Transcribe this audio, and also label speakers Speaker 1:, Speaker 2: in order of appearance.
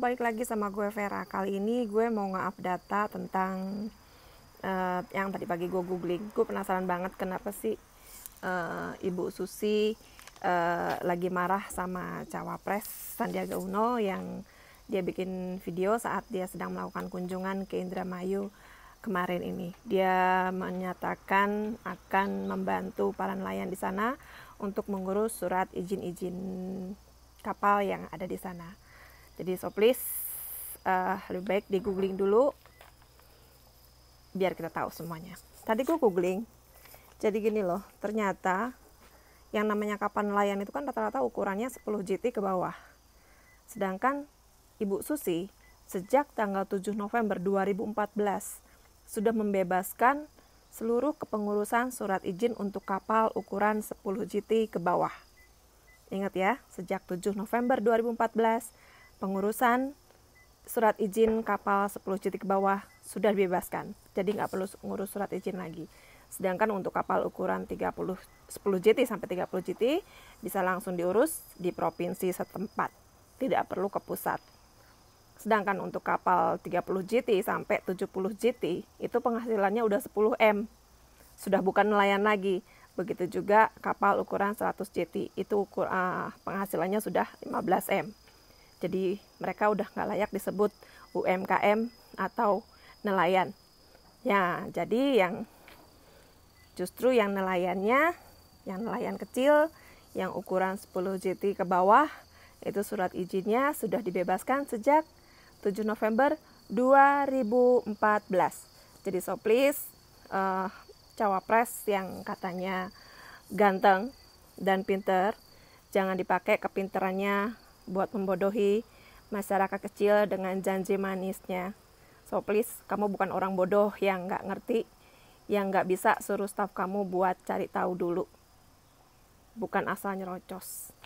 Speaker 1: balik lagi sama gue Vera. Kali ini gue mau nge-up data tentang uh, yang tadi pagi gue googling. Gue penasaran banget kenapa sih uh, Ibu Susi uh, lagi marah sama cawapres Sandiaga Uno yang dia bikin video saat dia sedang melakukan kunjungan ke Indramayu kemarin ini. Dia menyatakan akan membantu para nelayan di sana untuk mengurus surat izin-izin kapal yang ada di sana jadi so please uh, lebih baik di googling dulu biar kita tahu semuanya tadi gue googling jadi gini loh ternyata yang namanya kapan nelayan itu kan rata-rata ukurannya 10 GT ke bawah sedangkan Ibu Susi sejak tanggal 7 November 2014 sudah membebaskan seluruh kepengurusan surat izin untuk kapal ukuran 10 GT ke bawah. Ingat ya, sejak 7 November 2014 pengurusan surat izin kapal 10 juta ke bawah sudah dibebaskan. Jadi nggak perlu ngurus surat izin lagi. Sedangkan untuk kapal ukuran 30 10 JT sampai 30 JT bisa langsung diurus di provinsi setempat, tidak perlu ke pusat. Sedangkan untuk kapal 30 JT sampai 70 JT itu penghasilannya udah 10 M. Sudah bukan nelayan lagi. Begitu juga kapal ukuran 100 JT itu ukur, uh, penghasilannya sudah 15 M. Jadi mereka udah nggak layak disebut UMKM atau nelayan. Ya, jadi yang justru yang nelayannya, yang nelayan kecil, yang ukuran 10 JT ke bawah, itu surat izinnya sudah dibebaskan sejak 7 November 2014. Jadi so please, uh, cawapres yang katanya ganteng dan pinter, jangan dipakai kepinterannya buat membodohi masyarakat kecil dengan janji manisnya. So please, kamu bukan orang bodoh yang nggak ngerti, yang nggak bisa suruh staff kamu buat cari tahu dulu. Bukan asal nyerocos.